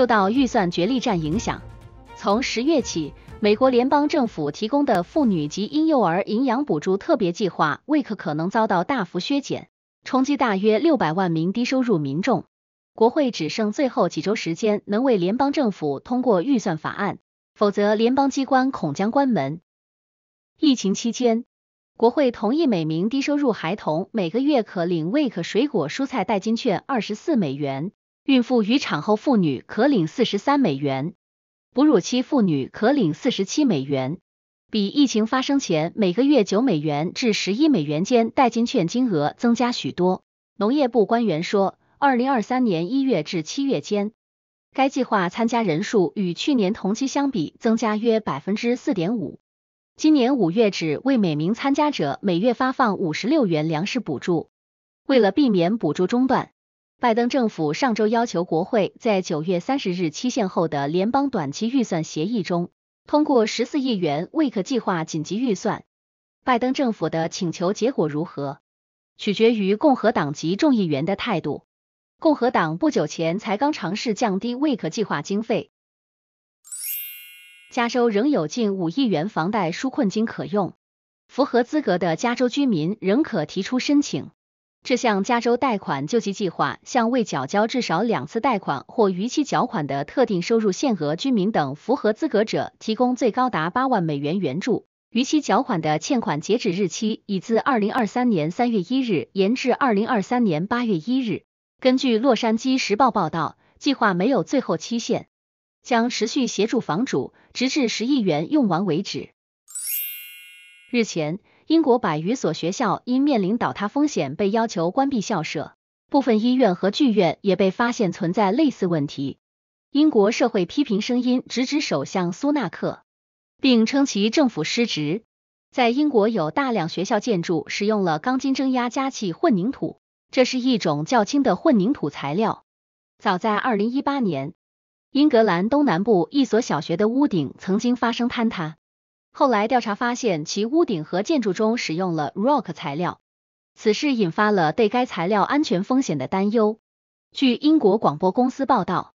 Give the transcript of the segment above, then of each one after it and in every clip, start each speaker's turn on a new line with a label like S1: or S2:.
S1: 受到预算决裂战影响，从十月起，美国联邦政府提供的妇女及婴幼儿营养补助特别计划 （WIC） 可能遭到大幅削减，冲击大约六百万名低收入民众。国会只剩最后几周时间能为联邦政府通过预算法案，否则联邦机关恐将关门。疫情期间，国会同意每名低收入孩童每个月可领 WIC 水果蔬菜代金券二十四美元。孕妇与产后妇女可领四十三美元，哺乳期妇女可领四十七美元，比疫情发生前每个月九美元至十一美元间代金券金额增加许多。农业部官员说，二零二三年一月至七月间，该计划参加人数与去年同期相比增加约百分之四点五。今年五月只为每名参加者每月发放五十六元粮食补助，为了避免补助中断。拜登政府上周要求国会在九月三十日期限后的联邦短期预算协议中通过十四亿元未可计划紧急预算。拜登政府的请求结果如何，取决于共和党籍众议员的态度。共和党不久前才刚尝试降低未可计划经费。加州仍有近五亿元房贷纾困金可用，符合资格的加州居民仍可提出申请。这项加州贷款救济计划向未缴交至少两次贷款或逾期缴款的特定收入限额居民等符合资格者提供最高达八万美元援助。逾期缴款的欠款截止日期已自二零二三年三月一日延至二零二三年八月一日。根据《洛杉矶时报》报道，计划没有最后期限，将持续协助房主直至十亿元用完为止。日前。英国百余所学校因面临倒塌风险被要求关闭校舍，部分医院和剧院也被发现存在类似问题。英国社会批评声音直指首相苏纳克，并称其政府失职。在英国有大量学校建筑使用了钢筋增压加气混凝土，这是一种较轻的混凝土材料。早在2018年，英格兰东南部一所小学的屋顶曾经发生坍塌。后来调查发现，其屋顶和建筑中使用了 rock 材料，此事引发了对该材料安全风险的担忧。据英国广播公司报道，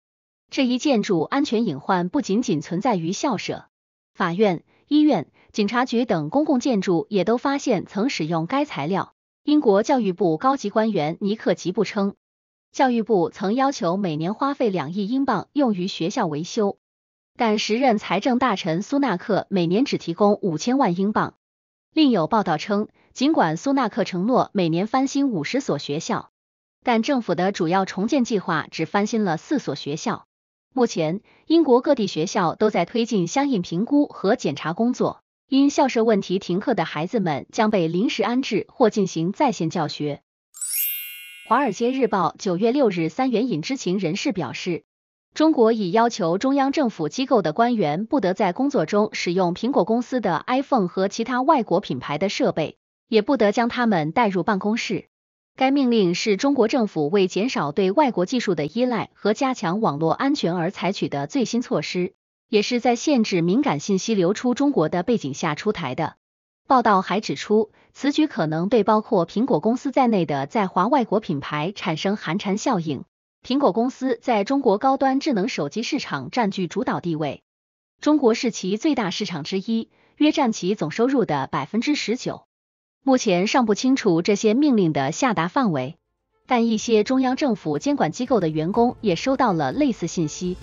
S1: 这一建筑安全隐患不仅仅存在于校舍、法院、医院、警察局等公共建筑，也都发现曾使用该材料。英国教育部高级官员尼克吉布称，教育部曾要求每年花费两亿英镑用于学校维修。但时任财政大臣苏纳克每年只提供五千万英镑。另有报道称，尽管苏纳克承诺每年翻新五十所学校，但政府的主要重建计划只翻新了四所学校。目前，英国各地学校都在推进相应评估和检查工作。因校舍问题停课的孩子们将被临时安置或进行在线教学。《华尔街日报》九月六日三援引知情人士表示。中国已要求中央政府机构的官员不得在工作中使用苹果公司的 iPhone 和其他外国品牌的设备，也不得将它们带入办公室。该命令是中国政府为减少对外国技术的依赖和加强网络安全而采取的最新措施，也是在限制敏感信息流出中国的背景下出台的。报道还指出，此举可能对包括苹果公司在内的在华外国品牌产生寒蝉效应。苹果公司在中国高端智能手机市场占据主导地位，中国是其最大市场之一，约占其总收入的百分之十九。目前尚不清楚这些命令的下达范围，但一些中央政府监管机构的员工也收到了类似信息。